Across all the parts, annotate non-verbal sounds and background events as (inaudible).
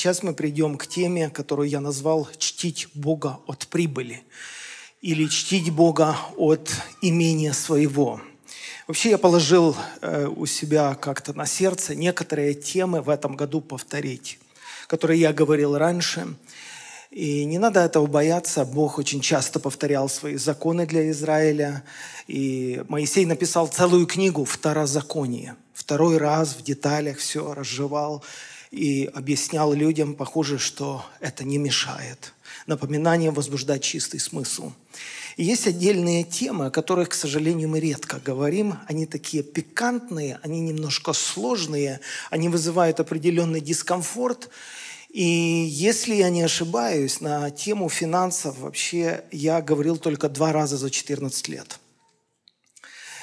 сейчас мы придем к теме, которую я назвал «Чтить Бога от прибыли» или «Чтить Бога от имения своего». Вообще я положил э, у себя как-то на сердце некоторые темы в этом году повторить, которые я говорил раньше. И не надо этого бояться. Бог очень часто повторял свои законы для Израиля. И Моисей написал целую книгу «Второзаконие». Второй раз в деталях все разжевал и объяснял людям, похоже, что это не мешает. Напоминание возбуждать чистый смысл. И есть отдельные темы, о которых, к сожалению, мы редко говорим. Они такие пикантные, они немножко сложные, они вызывают определенный дискомфорт. И если я не ошибаюсь, на тему финансов вообще я говорил только два раза за 14 лет.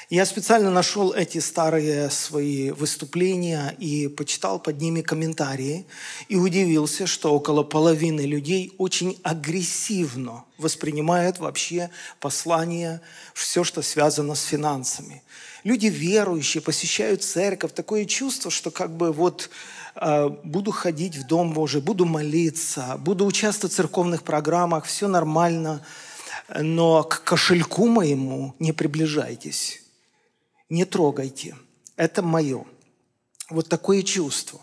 Я специально нашел эти старые свои выступления и почитал под ними комментарии и удивился, что около половины людей очень агрессивно воспринимают вообще послание, все, что связано с финансами. Люди верующие посещают церковь, такое чувство, что как бы вот а, буду ходить в Дом Божий, буду молиться, буду участвовать в церковных программах, все нормально, но к кошельку моему не приближайтесь не трогайте, это мое. Вот такое чувство.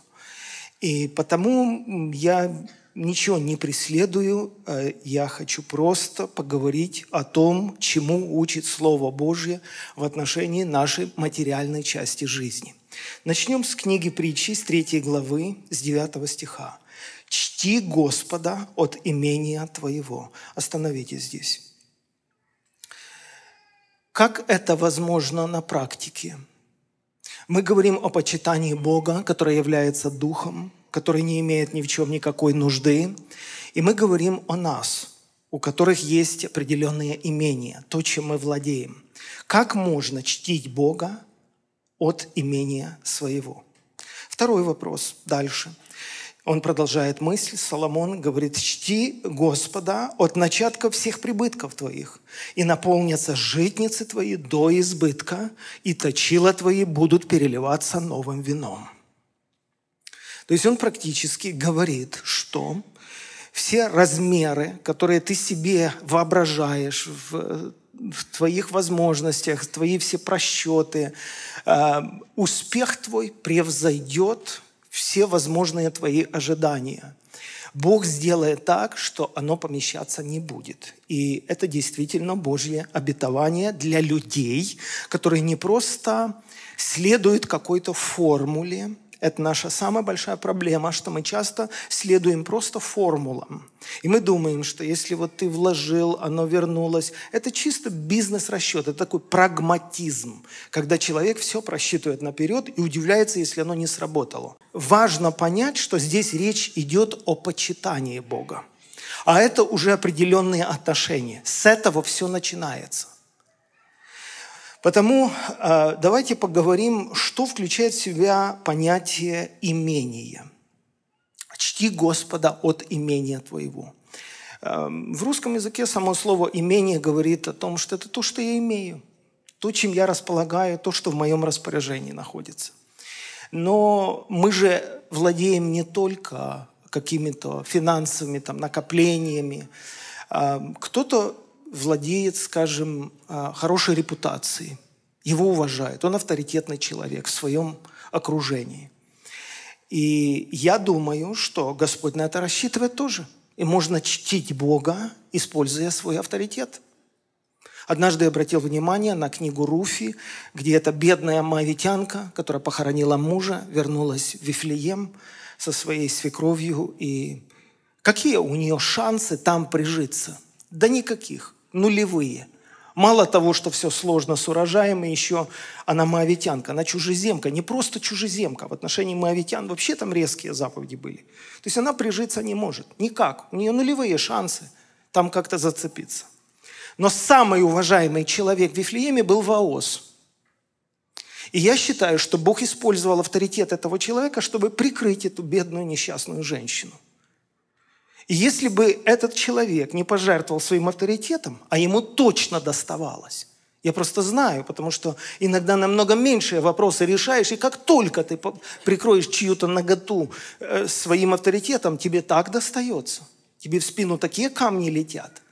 И потому я ничего не преследую, э, я хочу просто поговорить о том, чему учит Слово Божье в отношении нашей материальной части жизни. Начнем с книги притчи, с 3 главы, с 9 стиха. «Чти Господа от имения твоего». Остановитесь здесь. Как это возможно на практике? Мы говорим о почитании Бога, который является Духом, который не имеет ни в чем никакой нужды. И мы говорим о нас, у которых есть определенные имения, то, чем мы владеем. Как можно чтить Бога от имения своего? Второй вопрос дальше – он продолжает мысль, Соломон говорит, «Чти Господа от начатка всех прибытков твоих, и наполнятся житницы твои до избытка, и точила твои будут переливаться новым вином». То есть он практически говорит, что все размеры, которые ты себе воображаешь в, в твоих возможностях, твои все просчеты, э, успех твой превзойдет все возможные твои ожидания. Бог сделает так, что оно помещаться не будет. И это действительно Божье обетование для людей, которые не просто следуют какой-то формуле, это наша самая большая проблема, что мы часто следуем просто формулам. И мы думаем, что если вот ты вложил, оно вернулось. Это чисто бизнес-расчет, это такой прагматизм, когда человек все просчитывает наперед и удивляется, если оно не сработало. Важно понять, что здесь речь идет о почитании Бога. А это уже определенные отношения. С этого все начинается. Потому э, давайте поговорим, что включает в себя понятие имения. «Чти Господа от имения твоего». Э, в русском языке само слово «имение» говорит о том, что это то, что я имею, то, чем я располагаю, то, что в моем распоряжении находится. Но мы же владеем не только какими-то финансами, там, накоплениями. Э, кто-то владеет, скажем, а, хорошей репутацией, его уважают, он авторитетный человек в своем окружении. И я думаю, что Господь на это рассчитывает тоже. И можно чтить Бога, используя свой авторитет. Однажды я обратил внимание на книгу Руфи, где эта бедная мавитянка, которая похоронила мужа, вернулась в Вифлеем со своей свекровью. И какие у нее шансы там прижиться? Да никаких нулевые. Мало того, что все сложно с урожаем, и еще она моавитянка, она чужеземка, не просто чужеземка. В отношении моавитян вообще там резкие заповеди были. То есть она прижиться не может, никак. У нее нулевые шансы там как-то зацепиться. Но самый уважаемый человек в Вифлееме был Ваос. И я считаю, что Бог использовал авторитет этого человека, чтобы прикрыть эту бедную несчастную женщину. И если бы этот человек не пожертвовал своим авторитетом, а ему точно доставалось, я просто знаю, потому что иногда намного меньшие вопросы решаешь, и как только ты прикроешь чью-то ноготу э, своим авторитетом, тебе так достается. Тебе в спину такие камни летят.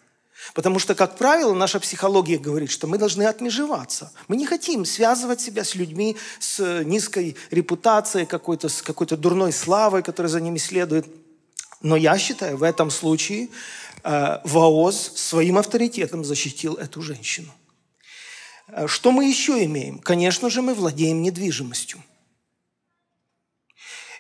Потому что, как правило, наша психология говорит, что мы должны отмежеваться. Мы не хотим связывать себя с людьми с э, низкой репутацией какой-то, с какой-то дурной славой, которая за ними следует – но я считаю, в этом случае э, ВАОЗ своим авторитетом защитил эту женщину. Э, что мы еще имеем? Конечно же, мы владеем недвижимостью.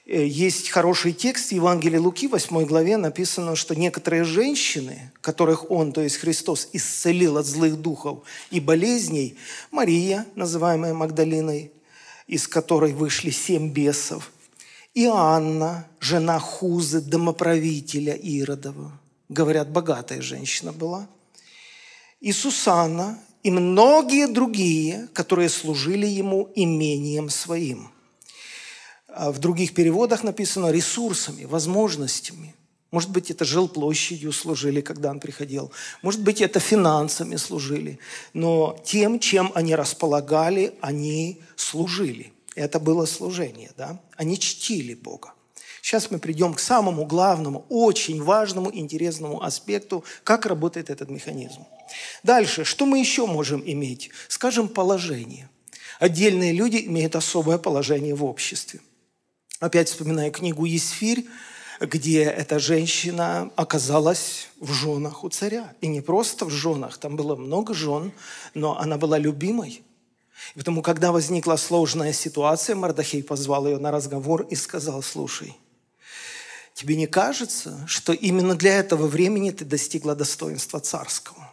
Э, есть хороший текст в Евангелии Луки, 8 главе написано, что некоторые женщины, которых Он, то есть Христос, исцелил от злых духов и болезней, Мария, называемая Магдалиной, из которой вышли семь бесов, и Анна, жена Хузы, домоправителя Иродова. Говорят, богатая женщина была. И Сусанна, и многие другие, которые служили ему имением своим. А в других переводах написано ресурсами, возможностями. Может быть, это жилплощадью служили, когда он приходил. Может быть, это финансами служили. Но тем, чем они располагали, они служили – это было служение, да? Они чтили Бога. Сейчас мы придем к самому главному, очень важному, интересному аспекту, как работает этот механизм. Дальше, что мы еще можем иметь? Скажем, положение. Отдельные люди имеют особое положение в обществе. Опять вспоминаю книгу «Есфирь», где эта женщина оказалась в женах у царя. И не просто в женах, там было много жен, но она была любимой. И потому, когда возникла сложная ситуация, Мардахей позвал ее на разговор и сказал, слушай, тебе не кажется, что именно для этого времени ты достигла достоинства царского?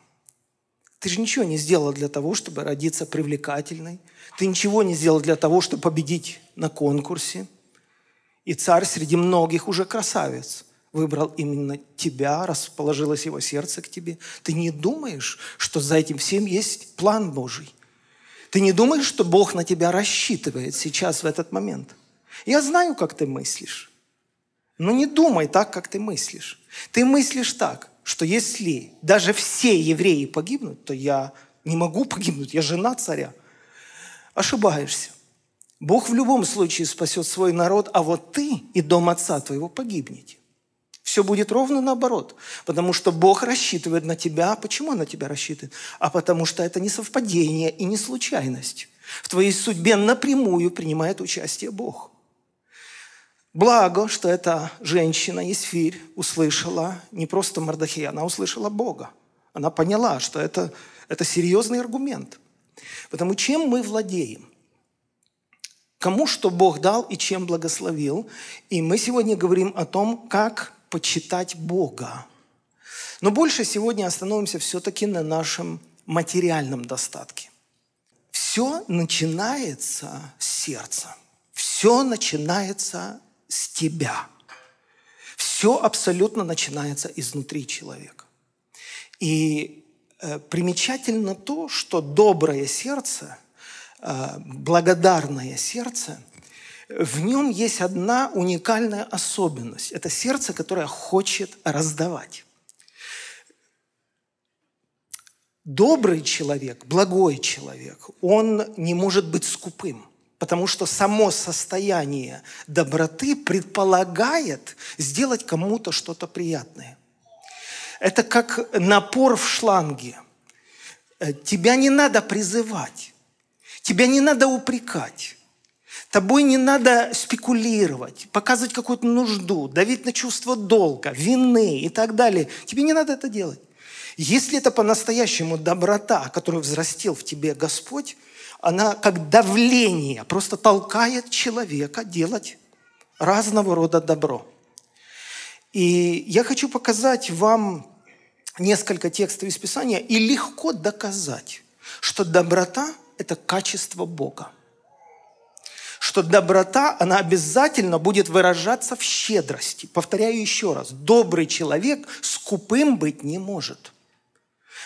Ты же ничего не сделала для того, чтобы родиться привлекательной. Ты ничего не сделала для того, чтобы победить на конкурсе. И царь среди многих уже красавец – выбрал именно тебя, расположилось его сердце к тебе. Ты не думаешь, что за этим всем есть план Божий? Ты не думаешь, что Бог на тебя рассчитывает сейчас в этот момент? Я знаю, как ты мыслишь. Но не думай так, как ты мыслишь. Ты мыслишь так, что если даже все евреи погибнут, то я не могу погибнуть, я жена царя. Ошибаешься. Бог в любом случае спасет свой народ, а вот ты и дом отца твоего погибнете. Все будет ровно наоборот. Потому что Бог рассчитывает на тебя. Почему он на тебя рассчитывает? А потому что это не совпадение и не случайность. В твоей судьбе напрямую принимает участие Бог. Благо, что эта женщина, Есфирь, услышала не просто Мардахея, она услышала Бога. Она поняла, что это, это серьезный аргумент. Потому чем мы владеем? Кому что Бог дал и чем благословил? И мы сегодня говорим о том, как почитать Бога. Но больше сегодня остановимся все-таки на нашем материальном достатке. Все начинается с сердца. Все начинается с тебя. Все абсолютно начинается изнутри человека. И э, примечательно то, что доброе сердце, э, благодарное сердце – в нем есть одна уникальная особенность. Это сердце, которое хочет раздавать. Добрый человек, благой человек, он не может быть скупым, потому что само состояние доброты предполагает сделать кому-то что-то приятное. Это как напор в шланге. Э, тебя не надо призывать, тебя не надо упрекать Тобой не надо спекулировать, показывать какую-то нужду, давить на чувство долга, вины и так далее. Тебе не надо это делать. Если это по-настоящему доброта, которую взрастил в тебе Господь, она как давление просто толкает человека делать разного рода добро. И я хочу показать вам несколько текстов из Писания и легко доказать, что доброта – это качество Бога что доброта, она обязательно будет выражаться в щедрости. Повторяю еще раз, добрый человек скупым быть не может.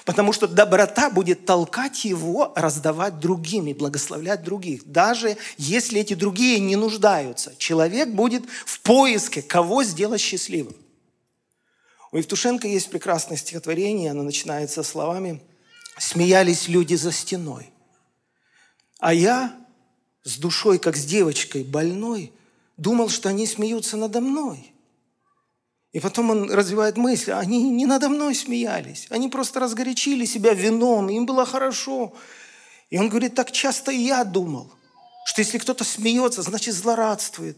Потому что доброта будет толкать его раздавать другим и благословлять других. Даже если эти другие не нуждаются, человек будет в поиске, кого сделать счастливым. У Евтушенко есть прекрасное стихотворение, оно начинается словами «Смеялись люди за стеной, а я с душой, как с девочкой больной, думал, что они смеются надо мной. И потом он развивает мысль, они не надо мной смеялись, они просто разгорячили себя вином, им было хорошо. И он говорит, так часто и я думал, что если кто-то смеется, значит злорадствует.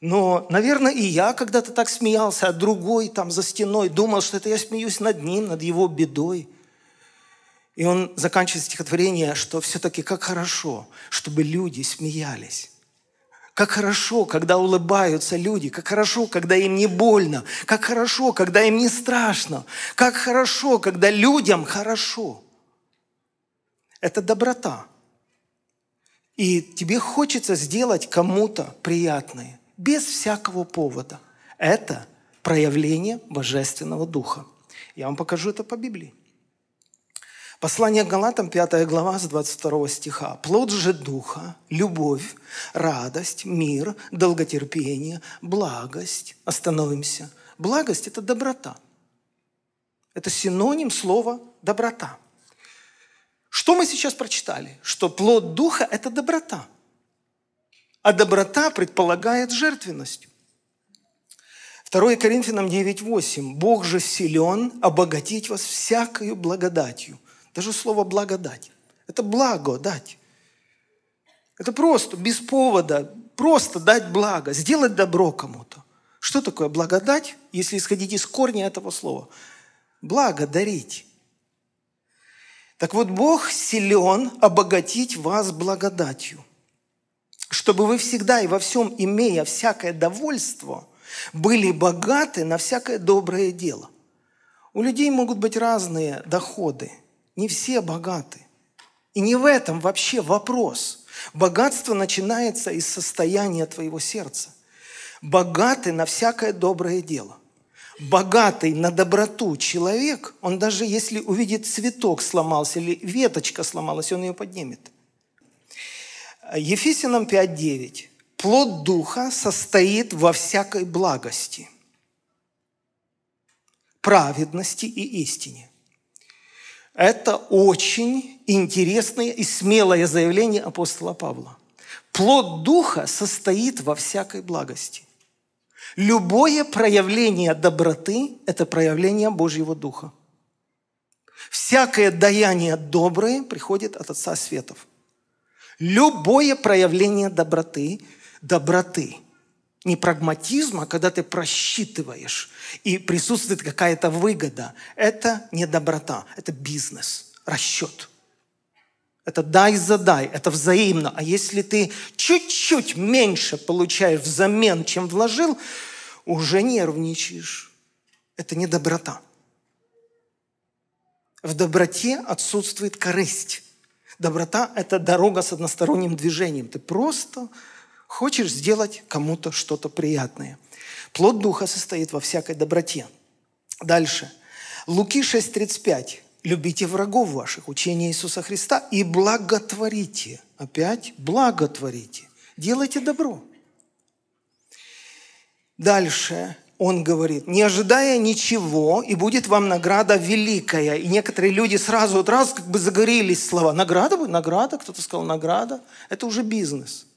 Но, наверное, и я когда-то так смеялся, а другой там за стеной думал, что это я смеюсь над ним, над его бедой. И он заканчивает стихотворение, что все-таки как хорошо, чтобы люди смеялись. Как хорошо, когда улыбаются люди, как хорошо, когда им не больно, как хорошо, когда им не страшно, как хорошо, когда людям хорошо. Это доброта. И тебе хочется сделать кому-то приятное, без всякого повода. Это проявление Божественного Духа. Я вам покажу это по Библии. Послание к Галатам, 5 глава, с 22 стиха. «Плод же Духа – любовь, радость, мир, долготерпение, благость». Остановимся. Благость – это доброта. Это синоним слова «доброта». Что мы сейчас прочитали? Что плод Духа – это доброта. А доброта предполагает жертвенность. 2 Коринфянам 9.8. «Бог же силен обогатить вас всякою благодатью, даже слово благодать. Это благо дать. Это просто, без повода, просто дать благо, сделать добро кому-то. Что такое благодать, если исходить из корня этого слова? Благодарить. Так вот, Бог силен обогатить вас благодатью, чтобы вы всегда и во всем, имея всякое довольство, были богаты на всякое доброе дело. У людей могут быть разные доходы – не все богаты. И не в этом вообще вопрос. Богатство начинается из состояния твоего сердца. Богатый на всякое доброе дело. Богатый на доброту человек, он даже если увидит цветок сломался или веточка сломалась, он ее поднимет. Ефесянам 5.9. Плод Духа состоит во всякой благости, праведности и истине. Это очень интересное и смелое заявление апостола Павла. Плод Духа состоит во всякой благости. Любое проявление доброты – это проявление Божьего Духа. Всякое даяние доброе приходит от Отца Светов. Любое проявление доброты, доброты не прагматизм, а когда ты просчитываешь, и присутствует какая-то выгода. Это не доброта, это бизнес, расчет. Это дай задай, это взаимно. А если ты чуть-чуть меньше получаешь взамен, чем вложил, уже нервничаешь. Это не доброта. В доброте отсутствует корысть. Доброта – это дорога с односторонним движением. Ты просто Хочешь сделать кому-то что-то приятное. Плод Духа состоит во всякой доброте. Дальше. Луки 6.35. «Любите врагов ваших, учение Иисуса Христа, и благотворите». Опять благотворите. Делайте добро. Дальше он говорит, не ожидая ничего, и будет вам награда великая. И некоторые люди сразу вот раз как бы загорелись слова. Награда, награда, кто-то сказал награда. Это уже бизнес –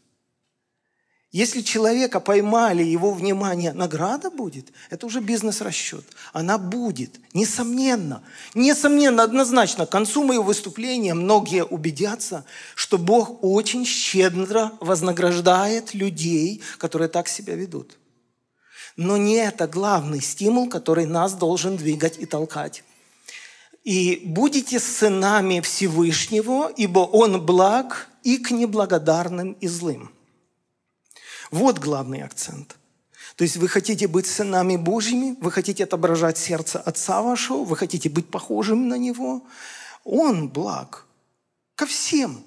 если человека поймали, его внимание, награда будет. Это уже бизнес-расчет. Она будет, несомненно. Несомненно, однозначно, к концу моего выступления многие убедятся, что Бог очень щедро вознаграждает людей, которые так себя ведут. Но не это главный стимул, который нас должен двигать и толкать. «И будете сынами Всевышнего, ибо Он благ и к неблагодарным и злым». Вот главный акцент. То есть вы хотите быть сынами Божьими, вы хотите отображать сердце Отца вашего, вы хотите быть похожим на Него. Он благ ко всем.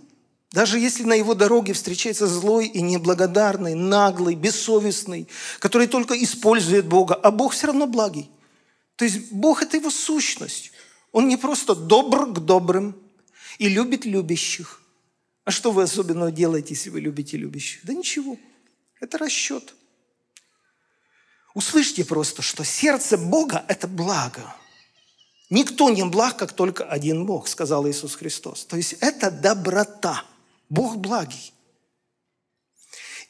Даже если на его дороге встречается злой и неблагодарный, наглый, бессовестный, который только использует Бога, а Бог все равно благий. То есть Бог – это его сущность. Он не просто добр к добрым и любит любящих. А что вы особенно делаете, если вы любите любящих? Да ничего – это расчет. Услышьте просто, что сердце Бога – это благо. Никто не благ, как только один Бог, сказал Иисус Христос. То есть это доброта. Бог благий.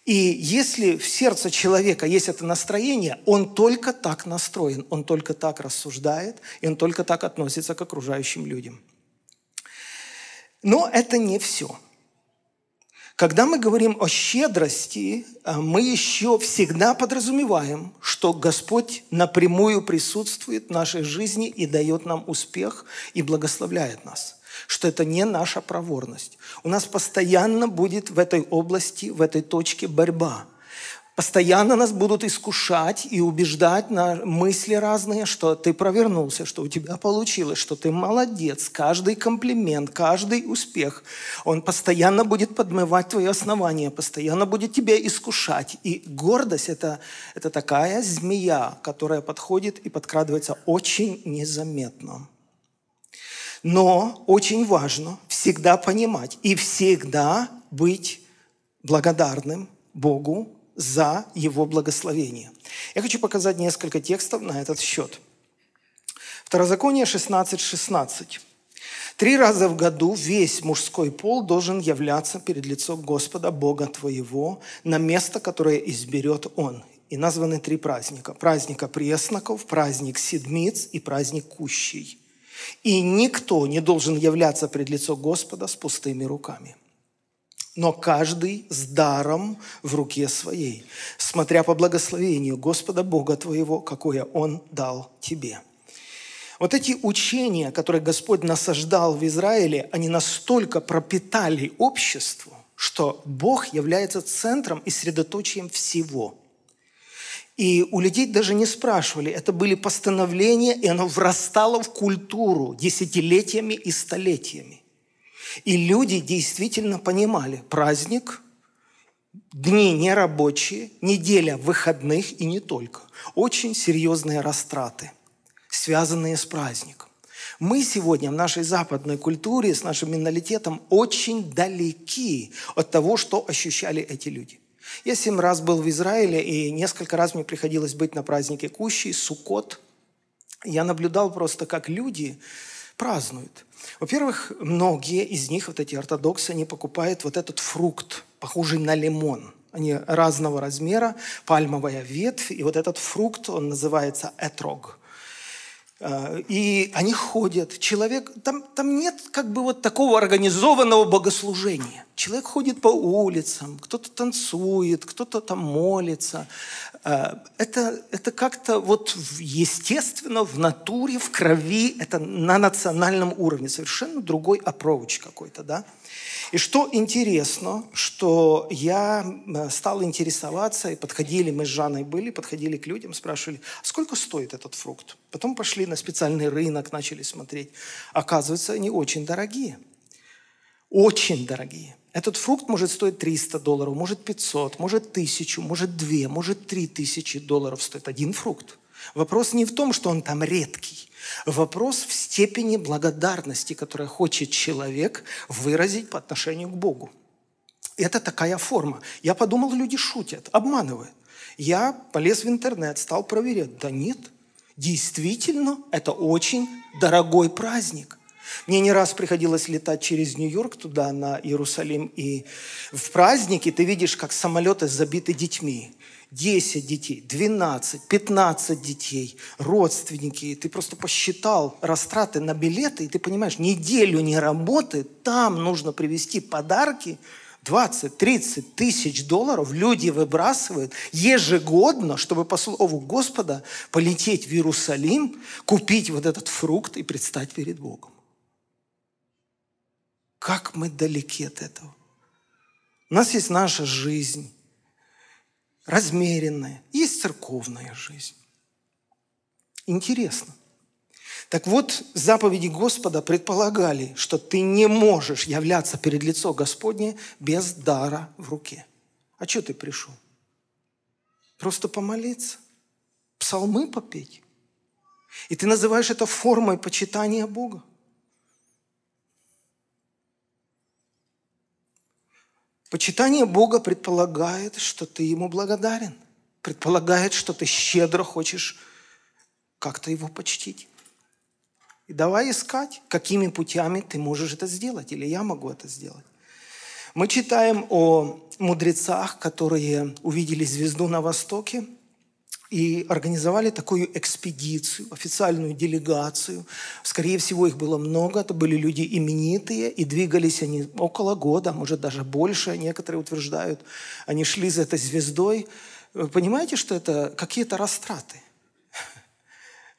И если в сердце человека есть это настроение, он только так настроен, он только так рассуждает, и он только так относится к окружающим людям. Но это не все. Когда мы говорим о щедрости, э, мы еще всегда подразумеваем, что Господь напрямую присутствует в нашей жизни и дает нам успех и благословляет нас что это не наша проворность. У нас постоянно будет в этой области, в этой точке борьба – Постоянно нас будут искушать и убеждать на мысли разные, что ты провернулся, что у тебя получилось, что ты молодец. Каждый комплимент, каждый успех, он постоянно будет подмывать твои основания, постоянно будет тебя искушать. И гордость это, – это такая змея, которая подходит и подкрадывается очень незаметно. Но очень важно всегда понимать и всегда быть благодарным Богу за его благословение. Я хочу показать несколько текстов на этот счет. Второзаконие 16.16. 16. Три раза в году весь мужской пол должен являться перед лицом Господа, Бога твоего, на место, которое изберет Он. И названы три праздника. праздник пресноков, праздник седмиц и праздник кущей. И никто не должен являться пред лицо Господа с пустыми руками но каждый с даром в руке своей, смотря по благословению Господа Бога твоего, какое Он дал тебе». Вот эти учения, которые Господь насаждал в Израиле, они настолько пропитали общество, что Бог является центром и средоточием всего. И у людей даже не спрашивали, это были постановления, и оно врастало в культуру десятилетиями и столетиями. И люди действительно понимали, праздник, дни нерабочие, неделя выходных и не только. Очень серьезные растраты, связанные с праздником. Мы сегодня в нашей западной культуре с нашим менталитетом очень далеки от того, что ощущали эти люди. Я семь раз был в Израиле, и несколько раз мне приходилось быть на празднике Кущи, Суккот. Я наблюдал просто, как люди празднуют. Во-первых, многие из них, вот эти ортодоксы, они покупают вот этот фрукт, похожий на лимон. Они разного размера, пальмовая ветвь, и вот этот фрукт, он называется этрог. А, и они ходят. Человек, там, там нет как бы вот такого организованного богослужения. Человек ходит по улицам, кто-то танцует, кто-то там молится. А, это, это как-то вот естественно в натуре, в крови, это на национальном уровне. Совершенно другой approach какой-то, да? И что интересно, что я э, стал интересоваться, и подходили, мы с Жанной были, подходили к людям, спрашивали, «А сколько стоит этот фрукт? Потом пошли на специальный рынок, начали смотреть. Оказывается, они очень дорогие. Очень дорогие. Этот фрукт может стоить 300 долларов, может 500, может 1000, может 2, может 3000 долларов стоит один фрукт. Вопрос не в том, что он там редкий. Вопрос в степени благодарности, которую хочет человек выразить по отношению к Богу. Это такая форма. Я подумал, люди шутят, обманывают. Я полез в интернет, стал проверять. Да нет, действительно, это очень дорогой праздник. Мне не раз приходилось летать через Нью-Йорк туда, на Иерусалим, и в праздники ты видишь, как самолеты забиты детьми. 10 детей, 12, 15 детей, родственники. Ты просто посчитал растраты на билеты, и ты понимаешь, неделю не работает, там нужно привезти подарки, 20-30 тысяч долларов люди выбрасывают ежегодно, чтобы по слову Господа полететь в Иерусалим, купить вот этот фрукт и предстать перед Богом. Как мы далеки от этого. У нас есть наша жизнь, размеренная, есть церковная жизнь. Интересно. Так вот, заповеди Господа предполагали, что ты не можешь являться перед лицо Господне без дара в руке. А что ты пришел? Просто помолиться, псалмы попеть. И ты называешь это формой почитания Бога. Почитание Бога предполагает, что ты Ему благодарен, предполагает, что ты щедро хочешь как-то Его почтить. И давай искать, какими путями ты можешь это сделать, или я могу это сделать. Мы читаем о мудрецах, которые увидели звезду на востоке – и организовали такую экспедицию, официальную делегацию. Скорее всего, их было много, это были люди именитые, и двигались они около года, а может, даже больше, некоторые утверждают. Они шли за этой звездой. Вы понимаете, что это какие-то растраты?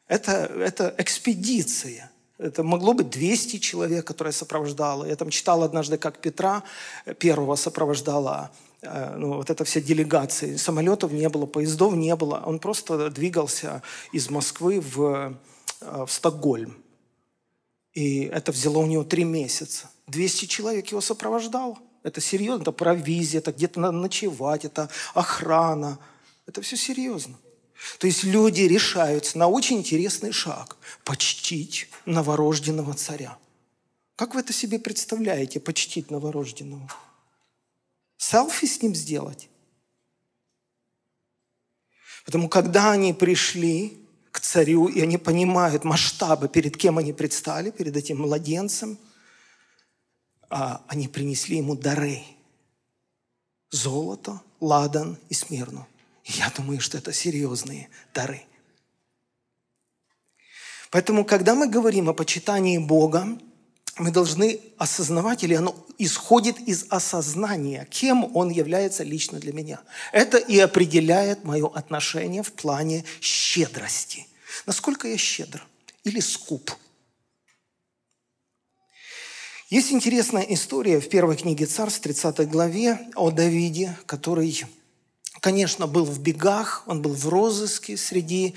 Это, это экспедиция. Это могло быть 200 человек, которые сопровождало. Я там читал однажды, как Петра первого сопровождала Э, ну, вот эта вся делегация. Самолетов не было, поездов не было. Он просто двигался из Москвы в, э, в Стокгольм. И это взяло у него три месяца. 200 человек его сопровождало. Это серьезно, это провизия, это где-то надо ночевать, это охрана. Это все серьезно. То есть люди решаются на очень интересный шаг – почтить новорожденного царя. Как вы это себе представляете, почтить новорожденного? селфи с ним сделать. Потому когда они пришли к царю, и они понимают масштабы, перед кем они предстали, перед этим младенцем, а, они принесли ему дары. Золото, ладан и смирну. я думаю, что это серьезные дары. Поэтому, когда мы говорим о почитании Бога, мы должны осознавать, или оно исходит из осознания, кем он является лично для меня. Это и определяет мое отношение в плане щедрости. Насколько я щедр или скуп. Есть интересная история в первой книге Царств, 30 главе, о Давиде, который, конечно, был в бегах, он был в розыске среди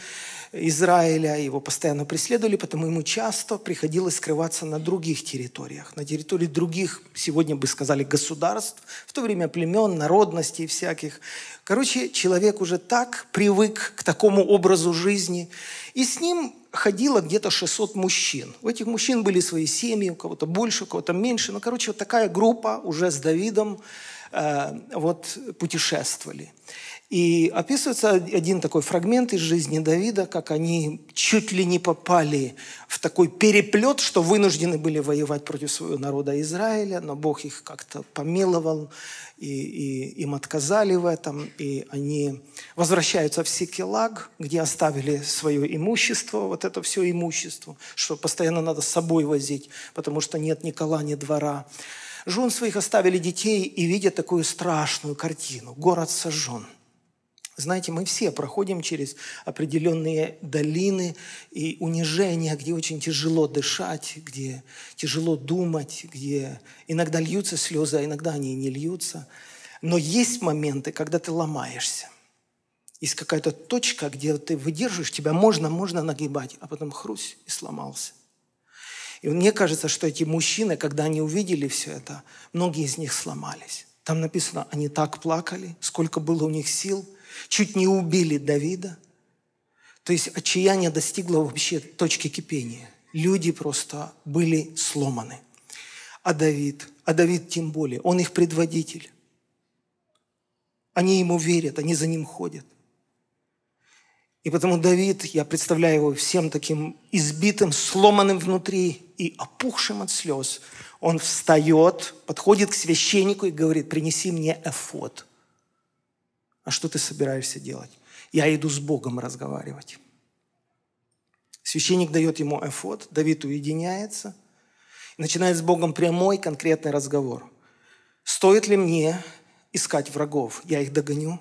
Израиля, его постоянно преследовали, потому ему часто приходилось скрываться на других территориях, на территории других, сегодня бы сказали, государств, в то время племен, народностей всяких. Короче, человек уже так привык к такому образу жизни, и с ним ходило где-то 600 мужчин. У этих мужчин были свои семьи, у кого-то больше, у кого-то меньше. Но короче, вот такая группа уже с Давидом э, вот путешествовали. И описывается один такой фрагмент из жизни Давида, как они чуть ли не попали в такой переплет, что вынуждены были воевать против своего народа Израиля, но Бог их как-то помиловал, и, и им отказали в этом, и они возвращаются в Сикелаг, где оставили свое имущество, вот это все имущество, что постоянно надо с собой возить, потому что нет ни кола, ни двора. Жен своих оставили детей и видят такую страшную картину. Город сожжен. Знаете, мы все проходим через определенные долины и унижения, где очень тяжело дышать, где тяжело думать, где иногда льются слезы, а иногда они не льются. Но есть моменты, когда ты ломаешься. Есть какая-то точка, где ты выдерживаешь, тебя можно, можно нагибать, а потом хрусь и сломался. И мне кажется, что эти мужчины, когда они увидели все это, многие из них сломались. Там написано, они так плакали, сколько было у них сил – Чуть не убили Давида. То есть отчаяние достигло вообще точки кипения. Люди просто были сломаны. А Давид, а Давид тем более, он их предводитель. Они ему верят, они за ним ходят. И потому Давид, я представляю его всем таким избитым, сломанным внутри и опухшим от слез, он встает, подходит к священнику и говорит, принеси мне эфот. А что ты собираешься делать? Я иду с Богом разговаривать. Священник дает ему эфот, Давид уединяется и начинает с Богом прямой конкретный разговор. Стоит ли мне искать врагов? Я их догоню.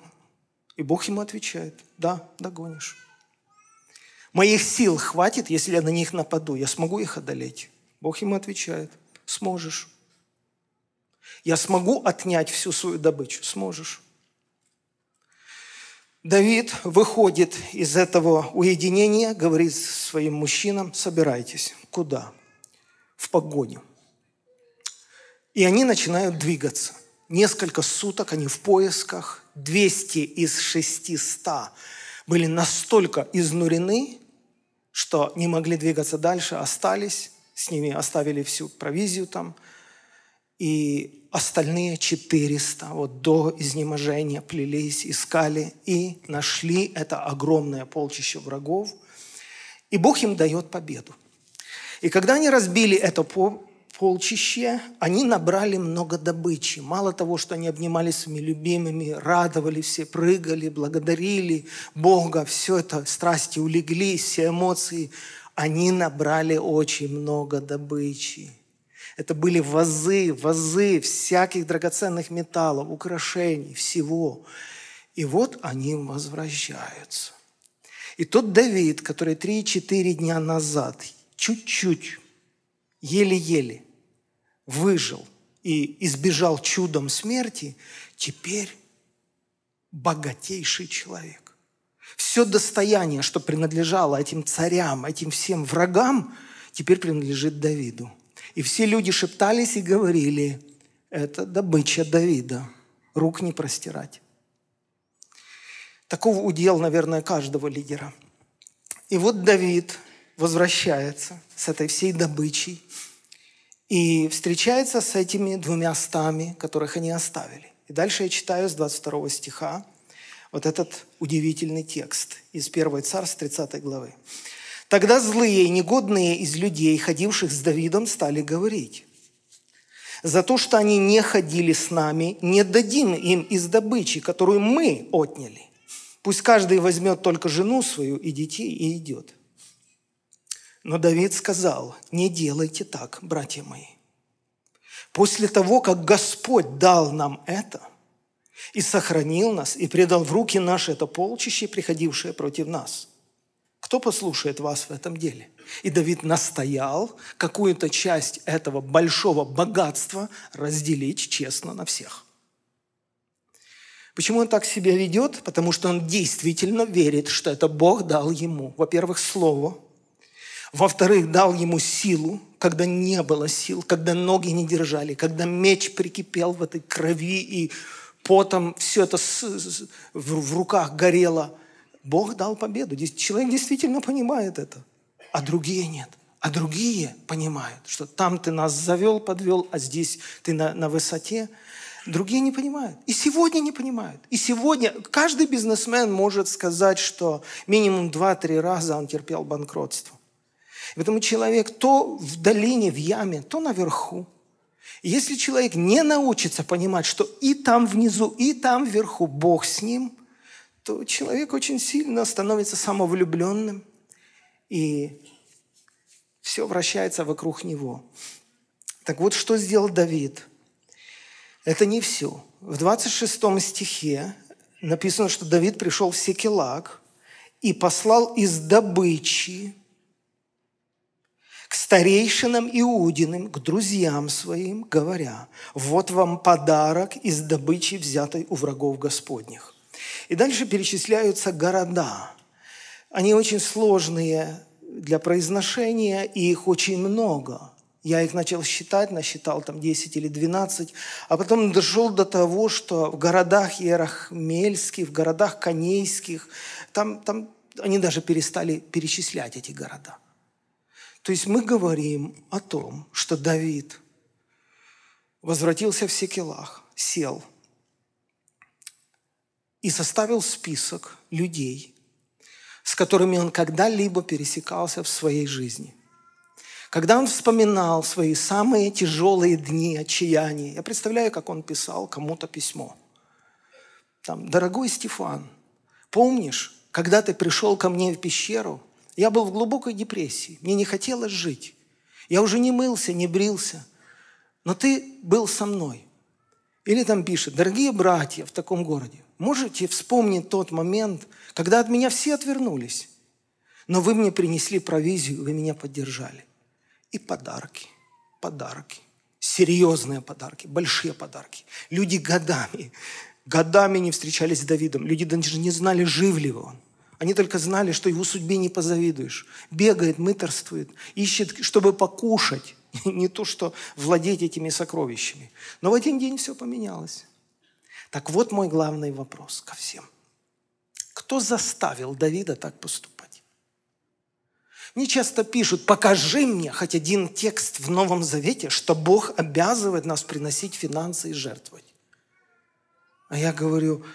И Бог ему отвечает, да, догонишь. Моих сил хватит, если я на них нападу, я смогу их одолеть. Бог ему отвечает, сможешь. Я смогу отнять всю свою добычу, сможешь. Давид выходит из этого уединения, говорит своим мужчинам, собирайтесь. Куда? В погоню. И они начинают двигаться. Несколько суток они в поисках. 200 из 600 были настолько изнурены, что не могли двигаться дальше, остались с ними, оставили всю провизию там – и остальные 400 вот до изнеможения плелись, искали и нашли это огромное полчище врагов. И Бог им дает победу. И когда они разбили это полчище, они набрали много добычи. Мало того, что они обнимались своими любимыми, радовали все, прыгали, благодарили Бога, все это, страсти улеглись, все эмоции, они набрали очень много добычи. Это были вазы, вазы всяких драгоценных металлов, украшений, всего. И вот они возвращаются. И тот Давид, который 3-4 дня назад чуть-чуть, еле-еле выжил и избежал чудом смерти, теперь богатейший человек. Все достояние, что принадлежало этим царям, этим всем врагам, теперь принадлежит Давиду. И все люди шептались и говорили, это добыча Давида, рук не простирать. Такого удел, наверное, каждого лидера. И вот Давид возвращается с этой всей добычей и встречается с этими двумя стами, которых они оставили. И дальше я читаю с 22 стиха вот этот удивительный текст из 1 Царств 30 главы. Тогда злые и негодные из людей, ходивших с Давидом, стали говорить. За то, что они не ходили с нами, не дадим им из добычи, которую мы отняли. Пусть каждый возьмет только жену свою и детей и идет. Но Давид сказал, не делайте так, братья мои. После того, как Господь дал нам это и сохранил нас, и предал в руки наши это полчище, приходившее против нас – кто послушает вас в этом деле? И Давид настоял какую-то часть этого большого богатства разделить честно на всех. Почему он так себя ведет? Потому что он действительно верит, что это Бог дал ему, во-первых, слово, во-вторых, дал ему силу, когда не было сил, когда ноги не держали, когда меч прикипел в этой крови и потом все это в руках горело – Бог дал победу. Человек действительно понимает это, а другие нет. А другие понимают, что там ты нас завел, подвел, а здесь ты на, на высоте. Другие не понимают. И сегодня не понимают. И сегодня каждый бизнесмен может сказать, что минимум 2-3 раза он терпел банкротство. И поэтому человек то в долине, в яме, то наверху. И если человек не научится понимать, что и там внизу, и там вверху Бог с ним – то человек очень сильно становится самовлюбленным, и все вращается вокруг него. Так вот, что сделал Давид? Это не все. В 26 стихе написано, что Давид пришел в Секелак и послал из добычи к старейшинам Иудиным, к друзьям своим, говоря, «Вот вам подарок из добычи, взятой у врагов Господних». И дальше перечисляются города. Они очень сложные для произношения, и их очень много. Я их начал считать, насчитал там 10 или 12, а потом дошел до того, что в городах Иерахмельских, в городах Конейских, там, там они даже перестали перечислять эти города. То есть мы говорим о том, что Давид возвратился в Секелах, сел – и составил список людей, с которыми он когда-либо пересекался в своей жизни. Когда он вспоминал свои самые тяжелые дни отчаяния, я представляю, как он писал кому-то письмо. Там, дорогой Стефан, помнишь, когда ты пришел ко мне в пещеру, я был в глубокой депрессии, мне не хотелось жить. Я уже не мылся, не брился, но ты был со мной – или там пишет, дорогие братья в таком городе, можете вспомнить тот момент, когда от меня все отвернулись, но вы мне принесли провизию, вы меня поддержали. И подарки, подарки, серьезные подарки, большие подарки. Люди годами, годами не встречались с Давидом. Люди даже не знали, жив ли он. Они только знали, что его судьбе не позавидуешь. Бегает, мыторствует, ищет, чтобы покушать. (laughs) не то, что владеть этими сокровищами. Но в один день все поменялось. Так вот мой главный вопрос ко всем. Кто заставил Давида так поступать? Мне часто пишут, покажи мне хоть один текст в Новом Завете, что Бог обязывает нас приносить финансы и жертвовать. А я говорю,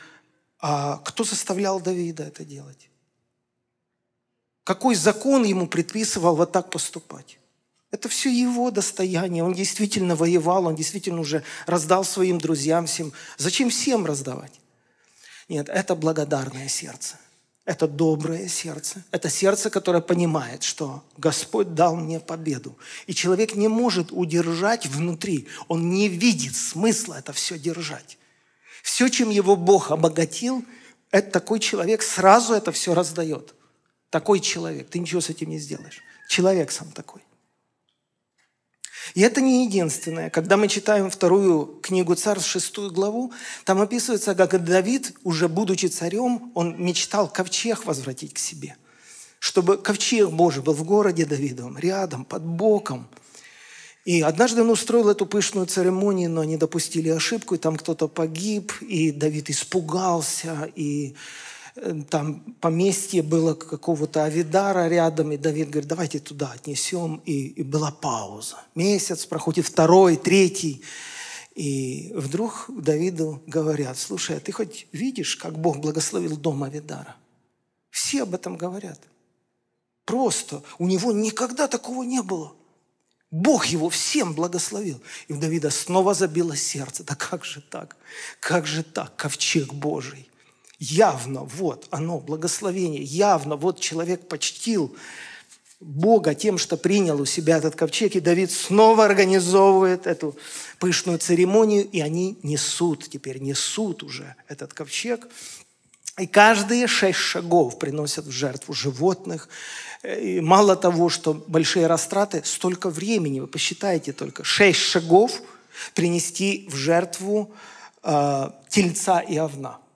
а кто заставлял Давида это делать? Какой закон ему предписывал вот так поступать? Это все его достояние. Он действительно воевал, он действительно уже раздал своим друзьям всем. Зачем всем раздавать? Нет, это благодарное сердце. Это доброе сердце. Это сердце, которое понимает, что Господь дал мне победу. И человек не может удержать внутри. Он не видит смысла это все держать. Все, чем его Бог обогатил, это такой человек сразу это все раздает. Такой человек. Ты ничего с этим не сделаешь. Человек сам такой. И это не единственное. Когда мы читаем вторую книгу Царств, шестую главу, там описывается, как Давид, уже будучи царем, он мечтал ковчег возвратить к себе. Чтобы ковчег Божий был в городе Давидовом, рядом, под боком. И однажды он устроил эту пышную церемонию, но они допустили ошибку, и там кто-то погиб, и Давид испугался, и Э, там поместье было какого-то Авидара рядом, и Давид говорит, давайте туда отнесем. И, и была пауза. Месяц проходит, второй, третий. И вдруг Давиду говорят, слушай, а ты хоть видишь, как Бог благословил дом Авидара? Все об этом говорят. Просто у него никогда такого не было. Бог его всем благословил. И у Давида снова забило сердце. Да как же так? Как же так? Ковчег Божий. Явно, вот оно, благословение, явно, вот человек почтил Бога тем, что принял у себя этот ковчег, и Давид снова организовывает эту пышную церемонию, и они несут, теперь несут уже этот ковчег. И каждые шесть шагов приносят в жертву животных. И мало того, что большие растраты, столько времени, вы посчитайте только, шесть шагов принести в жертву э, тельца и овна –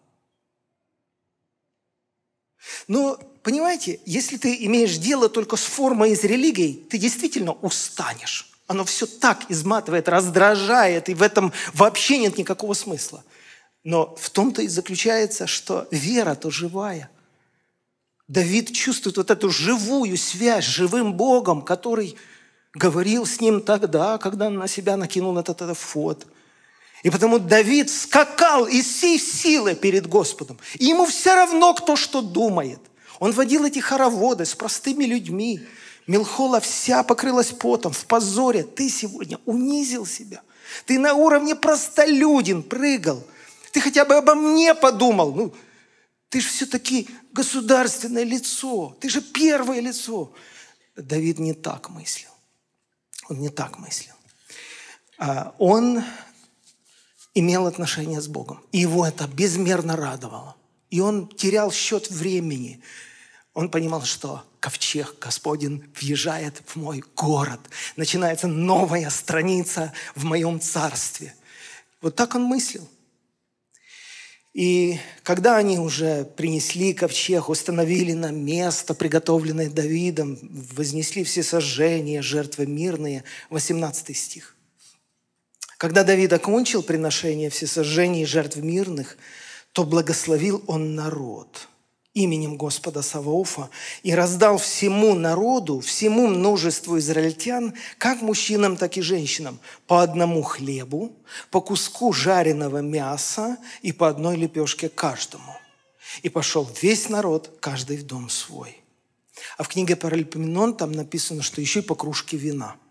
но, понимаете, если ты имеешь дело только с формой из религий, ты действительно устанешь. Оно все так изматывает, раздражает, и в этом вообще нет никакого смысла. Но в том-то и заключается, что вера-то живая. Давид чувствует вот эту живую связь с живым Богом, который говорил с ним тогда, когда он на себя накинул этот этот эфот. И потому Давид скакал из всей силы перед Господом. И ему все равно, кто что думает. Он водил эти хороводы с простыми людьми. Милхола вся покрылась потом, в позоре. Ты сегодня унизил себя. Ты на уровне простолюдин прыгал. Ты хотя бы обо мне подумал. Ну, ты же все-таки государственное лицо. Ты же первое лицо. Давид не так мыслил. Он не так мыслил. А, он имел отношение с Богом. И его это безмерно радовало. И он терял счет времени. Он понимал, что ковчег Господень въезжает в мой город. Начинается новая страница в моем царстве. Вот так он мыслил. И когда они уже принесли ковчег, установили на место, приготовленное Давидом, вознесли все сожжения, жертвы мирные, 18 стих – когда Давид окончил приношение всесожжений и жертв мирных, то благословил он народ именем Господа Саваофа и раздал всему народу, всему множеству израильтян, как мужчинам, так и женщинам, по одному хлебу, по куску жареного мяса и по одной лепешке каждому. И пошел весь народ, каждый в дом свой. А в книге Паралипоменон там написано, что еще и по кружке вина –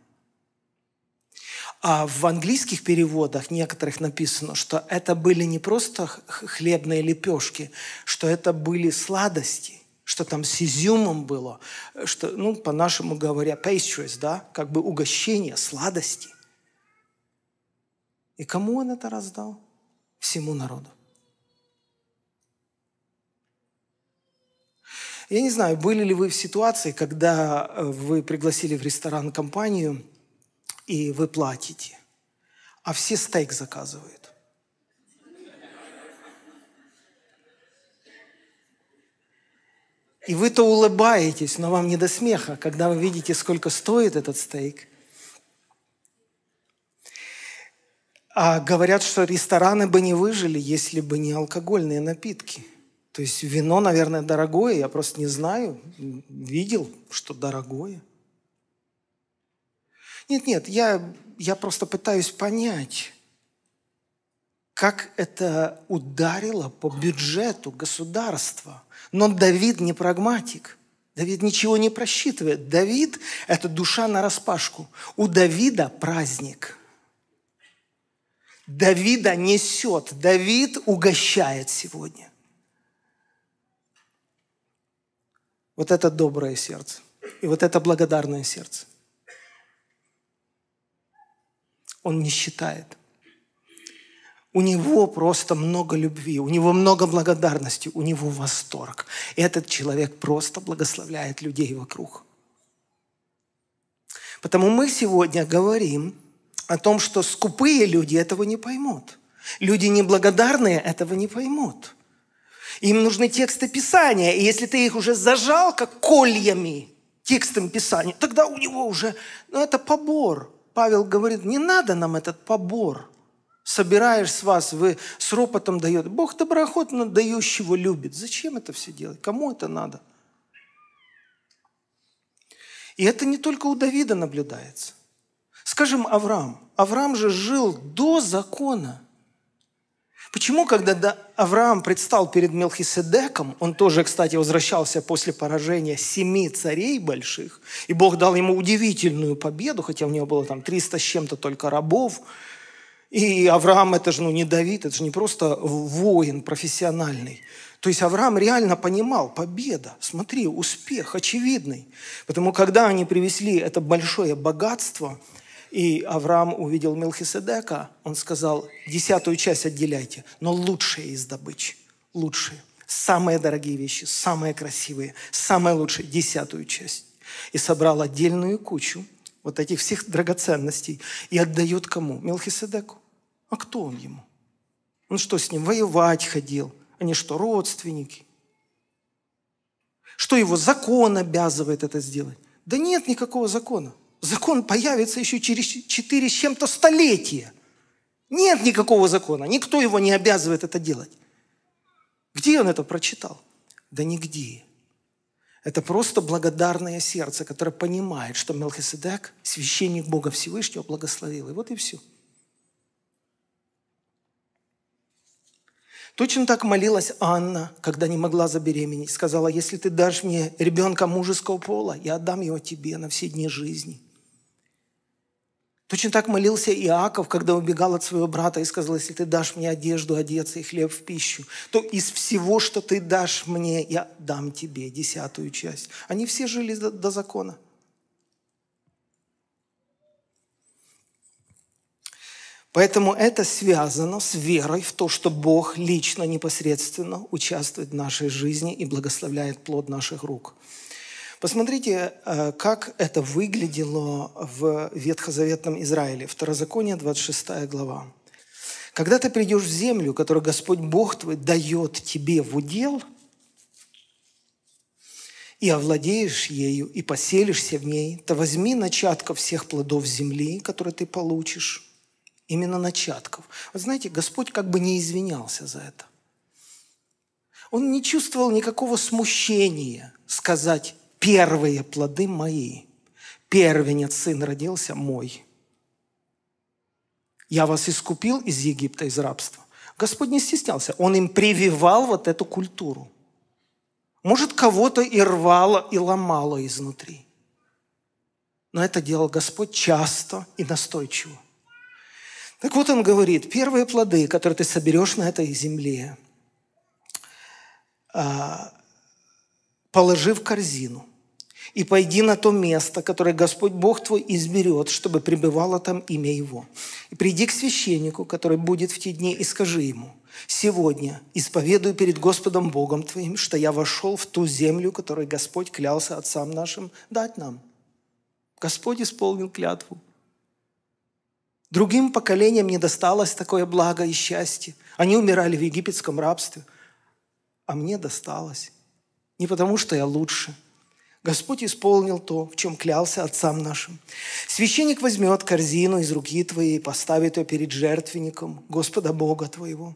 а в английских переводах некоторых написано, что это были не просто хлебные лепешки, что это были сладости что там с изюмом было, что, ну, по-нашему говоря, pastries, да, как бы угощение, сладости. И кому он это раздал? Всему народу. Я не знаю, были ли вы в ситуации, когда э, вы пригласили в ресторан компанию, и вы платите. А все стейк заказывают. И вы-то улыбаетесь, но вам не до смеха, когда вы видите, сколько стоит этот стейк. А говорят, что рестораны бы не выжили, если бы не алкогольные напитки. То есть вино, наверное, дорогое, я просто не знаю, видел, что дорогое. Нет, нет, я, я просто пытаюсь понять, как это ударило по бюджету государства. Но Давид не прагматик – Давид ничего не просчитывает. Давид – это душа на распашку. У Давида праздник. Давида несет, Давид угощает сегодня. Вот это доброе сердце и вот это благодарное сердце. Он не считает. У него просто много любви, у него много благодарности, у него восторг. Этот человек просто благословляет людей вокруг. Потому мы сегодня говорим о том, что скупые люди этого не поймут. Люди неблагодарные этого не поймут. Им нужны тексты Писания, и если ты их уже зажал как кольями текстом Писания, тогда у него уже, ну это побор – Павел говорит, не надо нам этот побор. Собираешь с вас, вы с ропотом даете. Бог доброохотно дающего любит. Зачем это все делать? Кому это надо? И это не только у Давида наблюдается. Скажем, Авраам. Авраам же жил до закона – Почему, когда Авраам предстал перед Мелхиседеком, он тоже, кстати, возвращался после поражения семи царей больших, и Бог дал ему удивительную победу, хотя у него было там 300 с чем-то только рабов, и Авраам это же ну, не Давид, это же не просто воин профессиональный. То есть Авраам реально понимал, победа, смотри, успех очевидный. Потому когда они привезли это большое богатство – и Авраам увидел Мелхиседека, он сказал, десятую часть отделяйте, но лучшие из добычи, лучшие, Самые дорогие вещи, самые красивые, самые лучшие, десятую часть. И собрал отдельную кучу вот этих всех драгоценностей и отдает кому? Мелхиседеку. А кто он ему? Он что с ним, воевать ходил? Они что, родственники? Что его закон обязывает это сделать? Да нет никакого закона закон появится еще через четыре с чем-то столетия. Нет никакого закона, никто его не обязывает это делать. Где он это прочитал? Да нигде. Это просто благодарное сердце, которое понимает, что Мелхиседек, священник Бога Всевышнего, благословил. И вот и все. Точно так молилась Анна, когда не могла забеременеть. Сказала, если ты дашь мне ребенка мужеского пола, я отдам его тебе на все дни жизни. Точно так молился Иаков, когда убегал от своего брата и сказал, если ты дашь мне одежду одеться и хлеб в пищу, то из всего, что ты дашь мне, я дам тебе десятую часть. Они все жили до, до закона. Поэтому это связано с верой в то, что Бог лично, непосредственно участвует в нашей жизни и благословляет плод наших рук. Посмотрите, э, как это выглядело в Ветхозаветном Израиле, Второзаконие, 26 глава. Когда ты придешь в землю, которую Господь Бог твой дает тебе в удел, и овладеешь ею, и поселишься в ней, то возьми начатков всех плодов земли, которые ты получишь, именно начатков. Вот знаете, Господь как бы не извинялся за это. Он не чувствовал никакого смущения сказать первые плоды мои. Первенец сын родился мой. Я вас искупил из Египта, из рабства. Господь не стеснялся. Он им прививал вот эту культуру. Может, кого-то и рвало, и ломало изнутри. Но это делал Господь часто и настойчиво. Так вот он говорит, первые плоды, которые ты соберешь на этой земле, а, положи в корзину и пойди на то место, которое Господь Бог твой изберет, чтобы пребывало там имя Его. И приди к священнику, который будет в те дни, и скажи ему, «Сегодня исповедую перед Господом Богом твоим, что я вошел в ту землю, которую Господь клялся отцам нашим дать нам». Господь исполнил клятву. Другим поколениям не досталось такое благо и счастье. Они умирали в египетском рабстве. А мне досталось. Не потому, что я лучше – Господь исполнил то, в чем клялся отцам нашим. Священник возьмет корзину из руки твоей и поставит ее перед жертвенником Господа Бога твоего.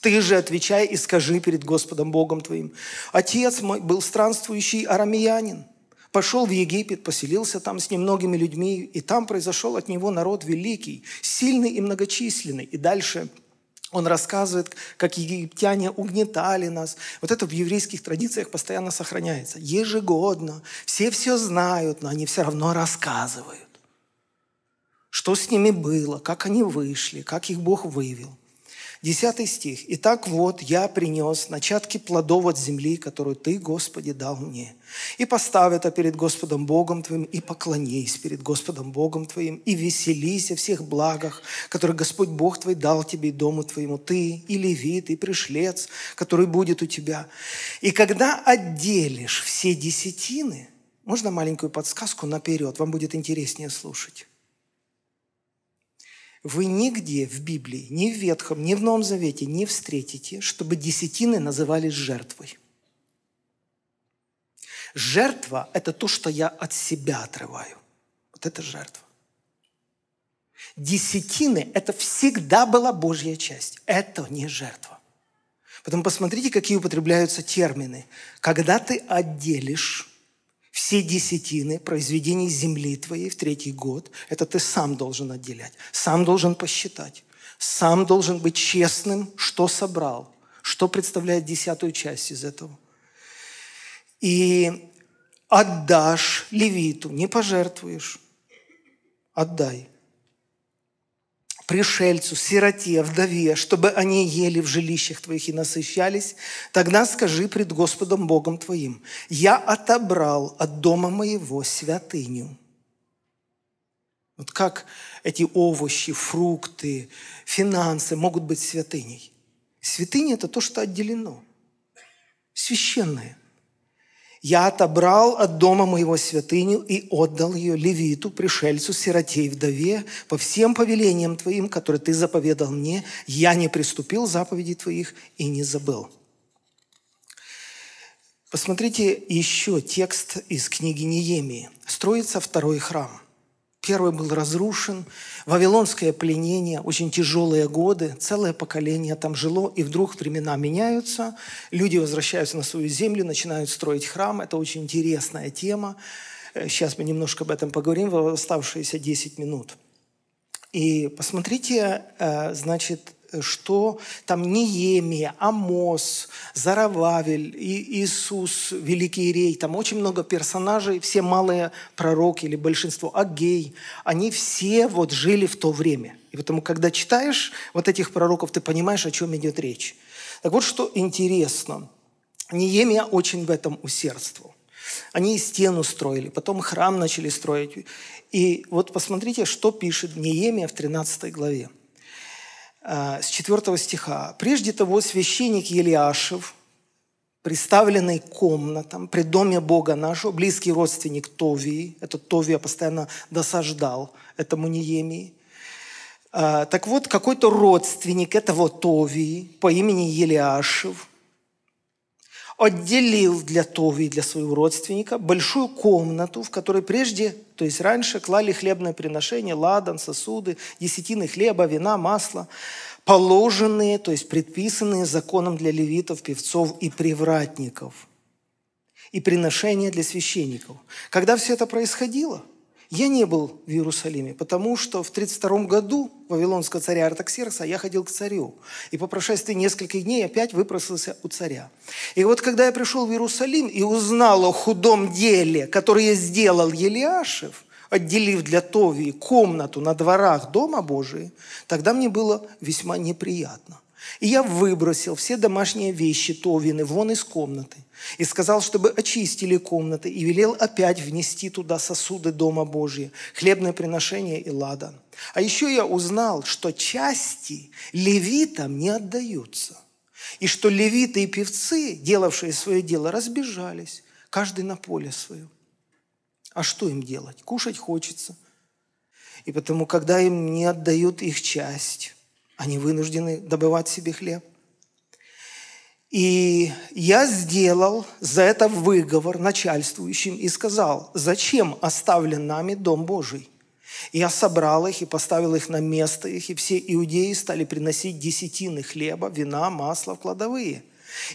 Ты же отвечай и скажи перед Господом Богом твоим, «Отец мой был странствующий арамеянин, пошел в Египет, поселился там с немногими людьми, и там произошел от него народ великий, сильный и многочисленный». И дальше – он рассказывает, как египтяне угнетали нас. Вот это в еврейских традициях постоянно сохраняется. Ежегодно. Все все знают, но они все равно рассказывают. Что с ними было, как они вышли, как их Бог вывел. Десятый стих. «Итак вот я принес начатки плодов от земли, которую Ты, Господи, дал мне. И поставь это перед Господом Богом Твоим, и поклонись перед Господом Богом Твоим, и веселись о всех благах, которые Господь Бог Твой дал Тебе и дому Твоему, Ты и левит, и пришлец, который будет у Тебя. И когда отделишь все десятины, можно маленькую подсказку наперед, вам будет интереснее слушать вы нигде в Библии, ни в Ветхом, ни в Новом Завете не встретите, чтобы десятины назывались жертвой. Жертва – это то, что я от себя отрываю. Вот это жертва. Десятины – это всегда была Божья часть. Это не жертва. Потом посмотрите, какие употребляются термины. Когда ты отделишь все десятины произведений земли твоей в третий год, это ты сам должен отделять, сам должен посчитать, сам должен быть честным, что собрал, что представляет десятую часть из этого. И отдашь левиту, не пожертвуешь, отдай – пришельцу, сироте, вдове, чтобы они ели в жилищах твоих и насыщались, тогда скажи пред Господом Богом твоим, я отобрал от дома моего святыню». Вот как эти овощи, фрукты, финансы могут быть святыней? Святыня – это то, что отделено, священное – я отобрал от дома моего святыню и отдал ее левиту, пришельцу, сироте и вдове, по всем повелениям твоим, которые ты заповедал мне. Я не приступил заповеди твоих и не забыл». Посмотрите еще текст из книги Неемии. Строится второй храм – Первый был разрушен. Вавилонское пленение, очень тяжелые годы, целое поколение там жило, и вдруг времена меняются, люди возвращаются на свою землю, начинают строить храм. Это очень интересная тема. Сейчас э, мы немножко об этом поговорим в оставшиеся 10 минут. И посмотрите, э, значит, Э, что там Неемия, Амос, Зарававель, и Иисус, Великий Ирей, там очень много персонажей, все малые пророки или большинство, Агей, они все вот жили в то время. И потому, когда читаешь вот этих пророков, ты понимаешь, о чем идет речь. Так вот, что интересно, Неемия а очень в этом усердствовал. Они и стену строили, потом храм начали строить. И вот посмотрите, что пишет Неемия в 13 главе. Э, с 4 стиха. «Прежде того священник Елиашев, представленный комнатам при доме Бога нашего, близкий родственник Товии, это Товия постоянно досаждал этому Неемии, э, так вот, какой-то родственник этого Товии по имени Елиашев – отделил для Тови и для своего родственника большую комнату, в которой прежде, то есть раньше, клали хлебное приношение, ладан, сосуды, десятины хлеба, вина, масла, положенные, то есть предписанные законом для левитов, певцов и привратников, и приношения для священников. Когда все это происходило – я не был в Иерусалиме, потому что в 32 году вавилонского царя Артаксеркса я ходил к царю. И по прошествии нескольких дней опять выпросился у царя. И вот когда я пришел в Иерусалим и узнал о худом деле, которое сделал Елиашев, отделив для Товии комнату на дворах Дома Божия, тогда мне было весьма неприятно. И я выбросил все домашние вещи Товины вон из комнаты и сказал, чтобы очистили комнаты, и велел опять внести туда сосуды Дома Божия, хлебное приношение и ладан. А еще я узнал, что части левитам не отдаются, и что левиты и певцы, делавшие свое дело, разбежались, каждый на поле свое. А что им делать? Кушать хочется. И потому, когда им не отдают их часть, они вынуждены добывать себе хлеб. И я сделал за это выговор начальствующим и сказал, зачем оставлен нами Дом Божий? я собрал их и поставил их на место их, и все иудеи стали приносить десятины хлеба, вина, масла в кладовые.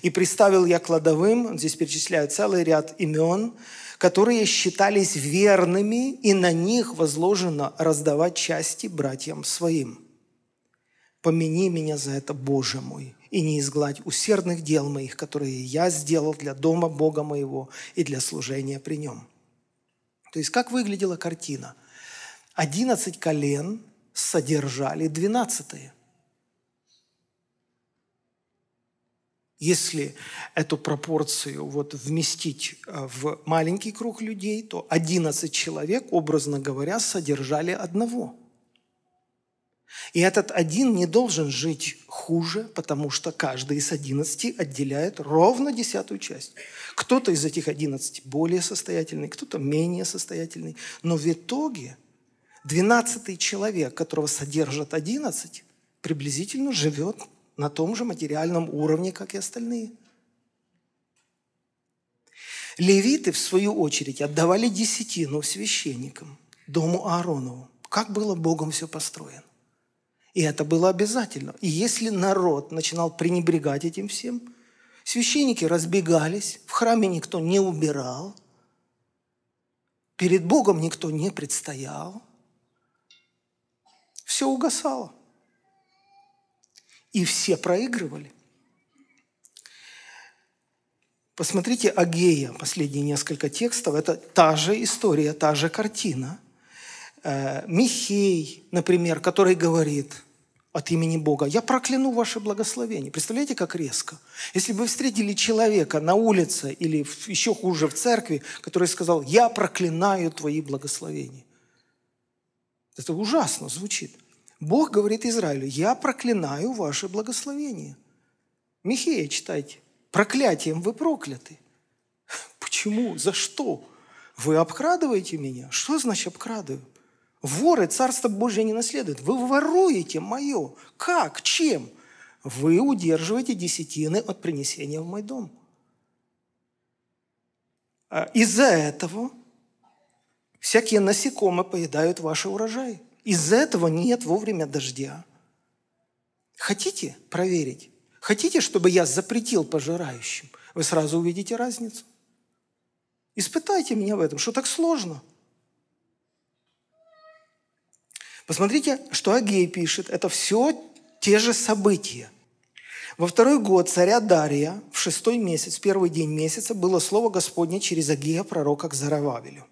И приставил я кладовым, здесь перечисляю целый ряд имен, которые считались верными, и на них возложено раздавать части братьям своим. Помяни меня за это, Боже мой, и не изгладь усердных дел моих, которые я сделал для дома Бога моего и для служения при нем». То есть как выглядела картина? Одиннадцать колен содержали двенадцатые. Если эту пропорцию вот вместить э, в маленький круг людей, то 11 человек, образно говоря, содержали одного – и этот один не должен жить хуже, потому что каждый из одиннадцати отделяет ровно десятую часть. Кто-то из этих одиннадцати более состоятельный, кто-то менее состоятельный. Но в итоге двенадцатый человек, которого содержат одиннадцать, приблизительно живет на том же материальном уровне, как и остальные. Левиты, в свою очередь, отдавали десятину священникам, дому Ааронову. Как было Богом все построено. И это было обязательно. И если народ начинал пренебрегать этим всем, священники разбегались, в храме никто не убирал, перед Богом никто не предстоял, все угасало. И все проигрывали. Посмотрите Агея, последние несколько текстов, это та же история, та же картина – Э, Михей, например, который говорит от имени Бога, я прокляну ваше благословение. Представляете, как резко? Если бы вы встретили человека на улице или еще хуже в церкви, который сказал, я проклинаю твои благословения. Это ужасно звучит. Бог говорит Израилю, я проклинаю ваше благословение. Михея читайте. Проклятием вы прокляты. Почему? За что? Вы обкрадываете меня? Что значит обкрадываю? Воры Царство Божье не наследуют. Вы воруете мое. Как? Чем? Вы удерживаете десятины от принесения в мой дом. А из-за этого всякие насекомые поедают ваши урожаи. Из-за этого нет вовремя дождя. Хотите проверить? Хотите, чтобы я запретил пожирающим? Вы сразу увидите разницу. Испытайте меня в этом. Что так сложно? Посмотрите, что Агей пишет. Это все те же события. Во второй год царя Дария, в шестой месяц, первый день месяца, было слово Господне через Агия пророка к Зарававелю,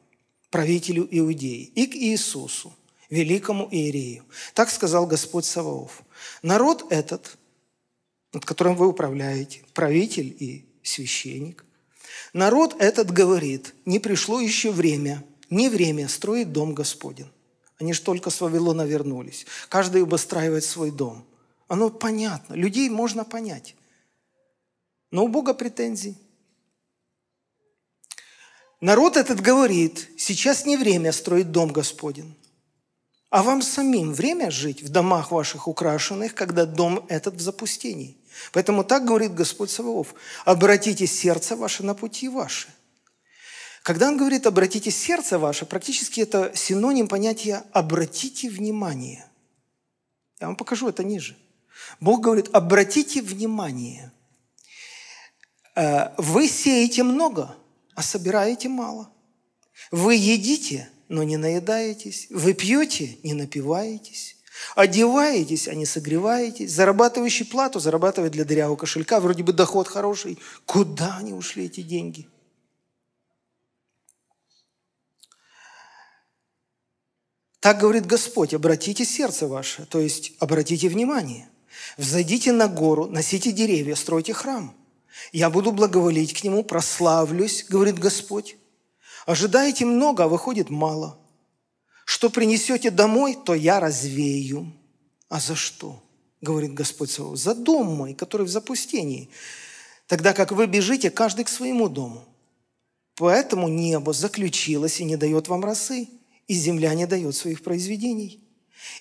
правителю Иудеи, и к Иисусу, великому Иерею. Так сказал Господь Саваоф. Народ этот, над которым вы управляете, правитель и священник, народ этот говорит, не пришло еще время, не время строить дом Господень они же только с Вавилона вернулись. Каждый обустраивает свой дом. Оно понятно. Людей можно понять. Но у Бога претензий. Народ этот говорит, сейчас не время строить дом Господен. А вам самим время жить в домах ваших украшенных, когда дом этот в запустении. Поэтому так говорит Господь Саваоф. Обратите сердце ваше на пути ваши. Когда он говорит «обратите сердце ваше», практически это синоним понятия «обратите внимание». Я вам покажу это ниже. Бог говорит «обратите внимание». Э, Вы сеете много, а собираете мало. Вы едите, но не наедаетесь. Вы пьете, не напиваетесь. Одеваетесь, а не согреваетесь. Зарабатывающий плату зарабатывает для дырявого кошелька. Вроде бы доход хороший. Куда они ушли, эти деньги? – Так говорит Господь, обратите сердце ваше, то есть обратите внимание. Взойдите на гору, носите деревья, стройте храм. Я буду благоволить к нему, прославлюсь, говорит Господь. Ожидаете много, а выходит мало. Что принесете домой, то я развею. А за что? Говорит Господь Савов. За дом мой, который в запустении. Тогда как вы бежите, каждый к своему дому. Поэтому небо заключилось и не дает вам росы и земля не дает своих произведений.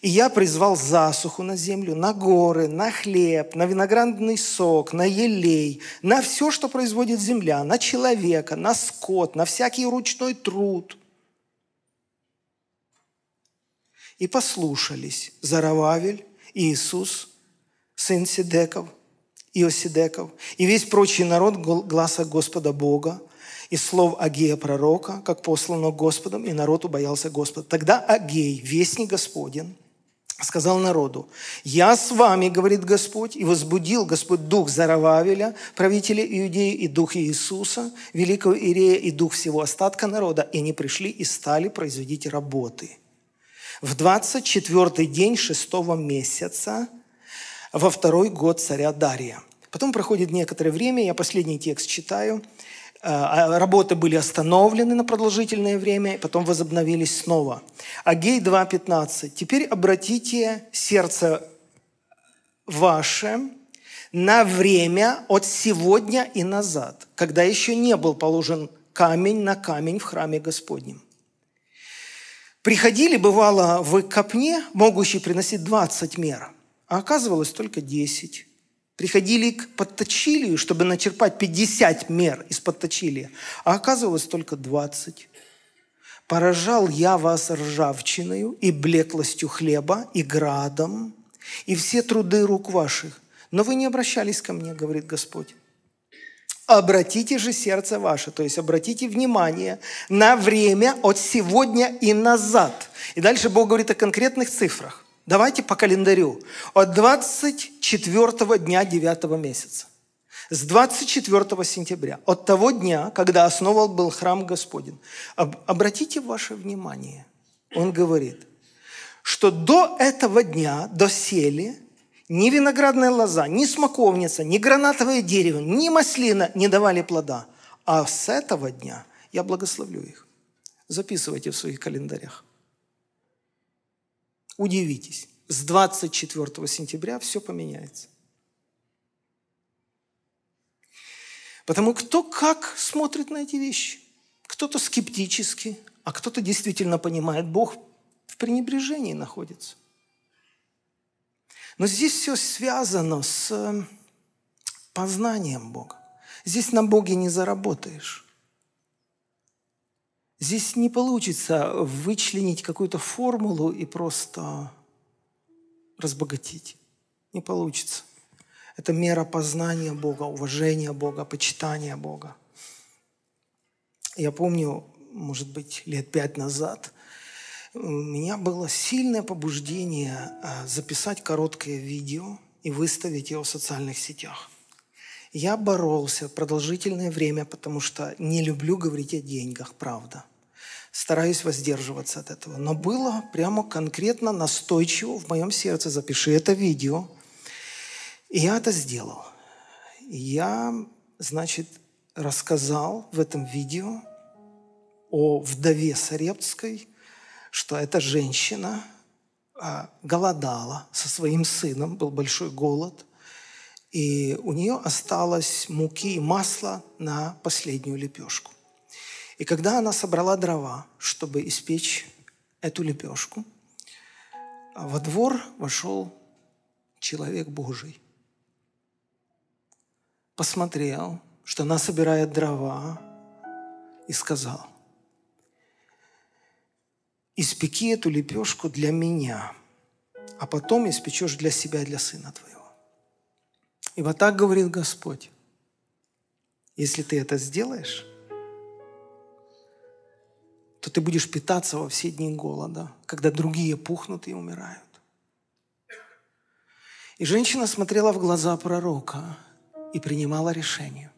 И я призвал засуху на землю, на горы, на хлеб, на виноградный сок, на елей, на все, что производит земля, на человека, на скот, на всякий ручной труд. И послушались Зарававель, Иисус, сын Сидеков, Иосидеков и весь прочий народ гласа Господа Бога, из слов Агея пророка, как послано Господом, и народ убоялся Господа. Тогда Агей, вестник Господен, сказал народу, «Я с вами, — говорит Господь, — и возбудил Господь дух Зарававеля, правителя Иудеи, и дух Иисуса, великого Ирея, и дух всего остатка народа, и они пришли и стали производить работы». В 24-й день шестого месяца во второй год царя Дария. Потом проходит некоторое время, я последний текст читаю – Э, а, работы были остановлены на продолжительное время, и потом возобновились снова. Агей 2.15. «Теперь обратите сердце ваше на время от сегодня и назад, когда еще не был положен камень на камень в храме Господнем». Приходили, бывало, в копне, могущий приносить 20 мер, а оказывалось только 10 приходили к подточилию, чтобы начерпать 50 мер из подточилия, а оказывалось только 20. «Поражал я вас ржавчиною и блеклостью хлеба, и градом, и все труды рук ваших, но вы не обращались ко мне, говорит Господь. Обратите же сердце ваше, то есть обратите внимание на время от сегодня и назад. И дальше Бог говорит о конкретных цифрах. Давайте по календарю. От 24 дня 9 месяца. С 24 сентября, от того дня, когда основал был храм Господень. Об, обратите ваше внимание, он говорит, что до этого дня, до сели, ни виноградная лоза, ни смоковница, ни гранатовое дерево, ни маслина не давали плода. А с этого дня я благословлю их. Записывайте в своих календарях. Удивитесь, с 24 сентября все поменяется. Потому кто как смотрит на эти вещи. Кто-то скептически, а кто-то действительно понимает, Бог в пренебрежении находится. Но здесь все связано с познанием Бога. Здесь на Боге не заработаешь. Здесь не получится вычленить какую-то формулу и просто разбогатеть. Не получится. Это мера познания Бога, уважения Бога, почитания Бога. Я помню, может быть, лет пять назад у меня было сильное побуждение э, записать короткое видео и выставить его в социальных сетях – я боролся продолжительное время, потому что не люблю говорить о деньгах, правда. Стараюсь воздерживаться от этого. Но было прямо конкретно настойчиво в моем сердце, запиши это видео. И я это сделал. Я, значит, рассказал в этом видео о вдове Сарепской, что эта женщина а, голодала со своим сыном, был большой голод. И у нее осталось муки и масла на последнюю лепешку. И когда она собрала дрова, чтобы испечь эту лепешку, во двор вошел человек Божий. Посмотрел, что она собирает дрова, и сказал, «Испеки эту лепешку для меня, а потом испечешь для себя и для сына твоего». И вот так говорит Господь. Если ты это сделаешь, то ты будешь питаться во все дни голода, когда другие пухнут и умирают. И женщина смотрела в глаза пророка и принимала решение,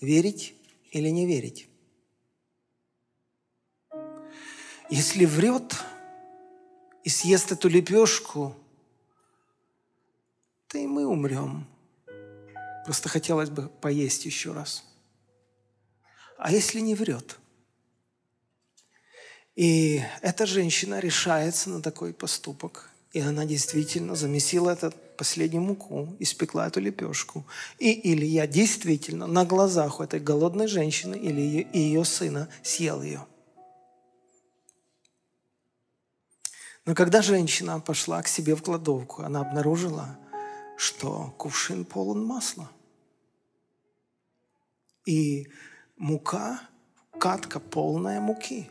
верить или не верить. Если врет и съест эту лепешку, то и мы умрем – Просто хотелось бы поесть еще раз. А если не врет? И эта женщина решается на такой поступок. И она действительно замесила этот последнюю муку, испекла эту лепешку. И Илья действительно на глазах у этой голодной женщины или ее, и ее сына съел ее. Но когда женщина пошла к себе в кладовку, она обнаружила, что кувшин полон масла и мука, катка полная муки.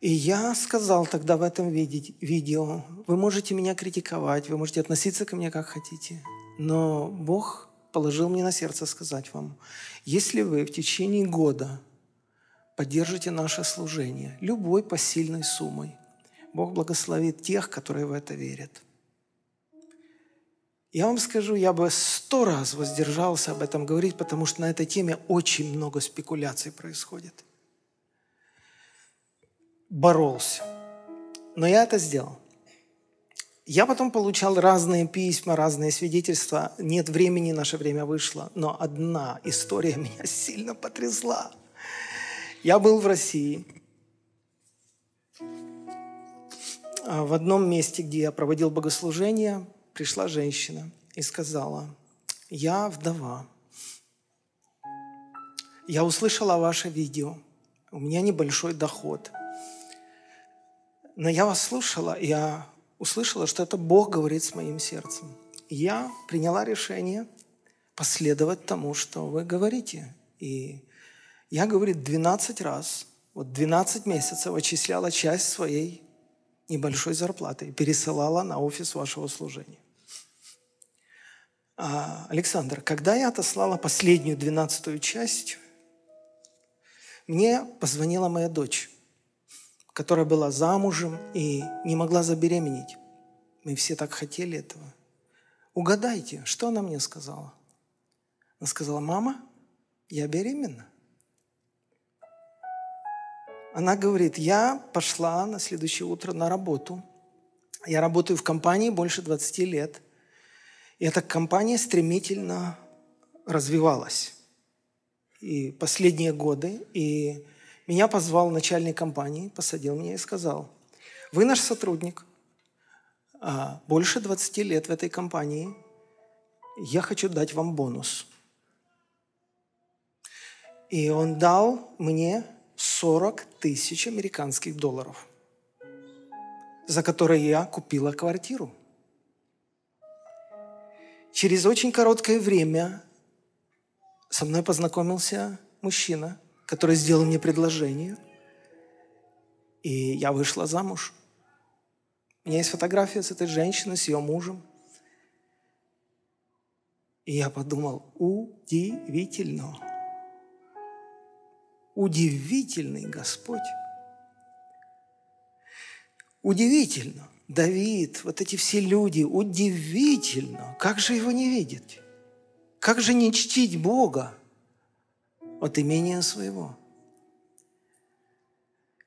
И я сказал тогда в этом видео, вы можете меня критиковать, вы можете относиться ко мне как хотите, но Бог положил мне на сердце сказать вам, если вы в течение года поддержите наше служение любой посильной суммой, Бог благословит тех, которые в это верят. Я вам скажу, я бы сто раз воздержался об этом говорить, потому что на этой теме очень много спекуляций происходит. Боролся. Но я это сделал. Я потом получал разные письма, разные свидетельства. Нет времени, наше время вышло. Но одна история (laughs) меня сильно потрясла. Я был в России, а, в одном месте, где я проводил богослужение – пришла женщина и сказала, я вдова. Я услышала ваше видео. У меня небольшой доход. Но я вас слушала, я услышала, что это Бог говорит с моим сердцем. Я приняла решение последовать тому, что вы говорите. И я, говорит, 12 раз, вот 12 месяцев отчисляла часть своей небольшой зарплаты и пересылала на офис вашего служения. А, Александр, когда я отослала последнюю двенадцатую часть, мне позвонила моя дочь, которая была замужем и не могла забеременеть. Мы все так хотели этого. Угадайте, что она мне сказала? Она сказала, мама, я беременна. Она говорит, я пошла на следующее утро на работу. Я работаю в компании больше 20 лет – и эта компания стремительно развивалась. И последние годы. И меня позвал начальник компании, посадил меня и сказал, вы наш сотрудник, а, больше 20 лет в этой компании, я хочу дать вам бонус. И он дал мне 40 тысяч американских долларов, за которые я купила квартиру – Через очень короткое время со мной познакомился мужчина, который сделал мне предложение. И я вышла замуж. У меня есть фотография с этой женщиной, с ее мужем. И я подумал, удивительно. Удивительный Господь. Удивительно. Давид, вот эти все люди, удивительно, как же его не видеть? Как же не чтить Бога от имения своего?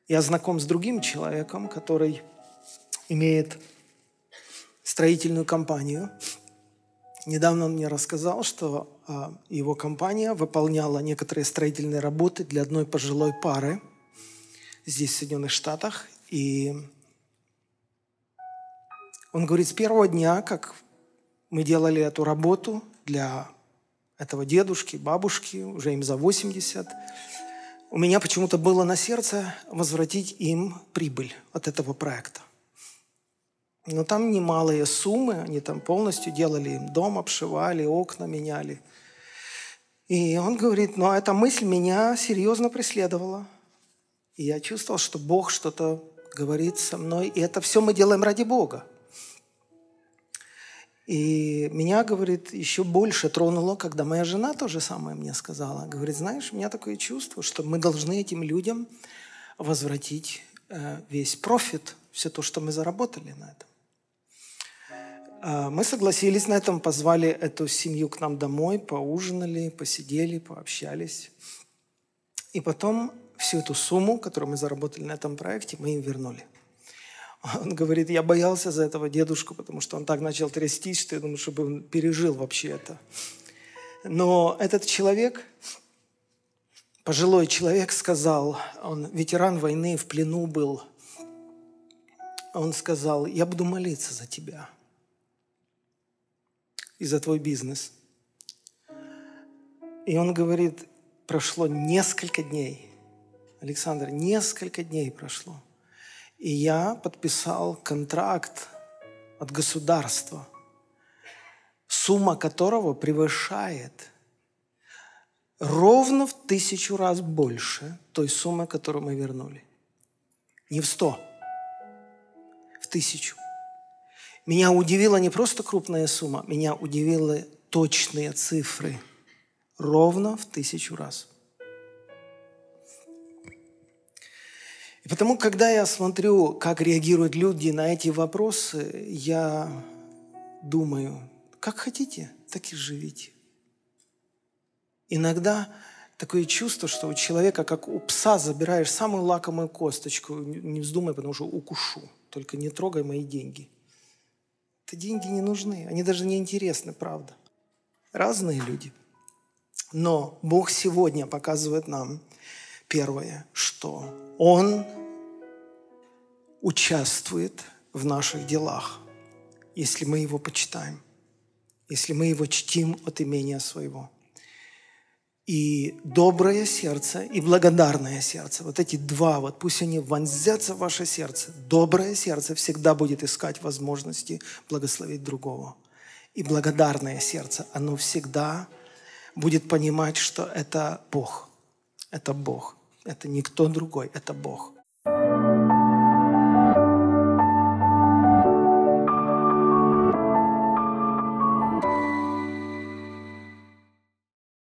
Я знаком с другим человеком, который имеет строительную компанию. Недавно он мне рассказал, что а, его компания выполняла некоторые строительные работы для одной пожилой пары здесь, в Соединенных Штатах. И он говорит, с первого дня, как мы делали эту работу для этого дедушки, бабушки, уже им за 80, у меня почему-то было на сердце возвратить им прибыль от этого проекта. Но там немалые суммы, они там полностью делали им дом, обшивали, окна меняли. И он говорит, ну, а эта мысль меня серьезно преследовала. И я чувствовал, что Бог что-то говорит со мной, и это все мы делаем ради Бога. И меня, говорит, еще больше тронуло, когда моя жена то же самое мне сказала. Говорит, знаешь, у меня такое чувство, что мы должны этим людям возвратить э, весь профит, все то, что мы заработали на этом. А, мы согласились на этом, позвали эту семью к нам домой, поужинали, посидели, пообщались. И потом всю эту сумму, которую мы заработали на этом проекте, мы им вернули. Он говорит, я боялся за этого дедушку, потому что он так начал трястись, что я думаю, чтобы он пережил вообще это. Но этот человек, пожилой человек, сказал, он ветеран войны, в плену был, он сказал, я буду молиться за тебя и за твой бизнес. И он говорит, прошло несколько дней. Александр, несколько дней прошло. И я подписал контракт от государства, сумма которого превышает ровно в тысячу раз больше той суммы, которую мы вернули. Не в сто, в тысячу. Меня удивила не просто крупная сумма, меня удивила точные цифры ровно в тысячу раз. И потому, когда я смотрю, как реагируют люди на эти вопросы, я думаю, как хотите, так и живите. Иногда такое чувство, что у человека, как у пса, забираешь самую лакомую косточку. Не вздумай, потому что укушу. Только не трогай мои деньги. Это деньги не нужны. Они даже не интересны, правда. Разные люди. Но Бог сегодня показывает нам, Первое, что Он участвует в наших делах, если мы Его почитаем, если мы Его чтим от имения своего. И доброе сердце, и благодарное сердце. Вот эти два, вот пусть они вонзятся в ваше сердце. Доброе сердце всегда будет искать возможности благословить другого. И благодарное сердце, оно всегда будет понимать, что это Бог. Это Бог. Это никто другой, это Бог.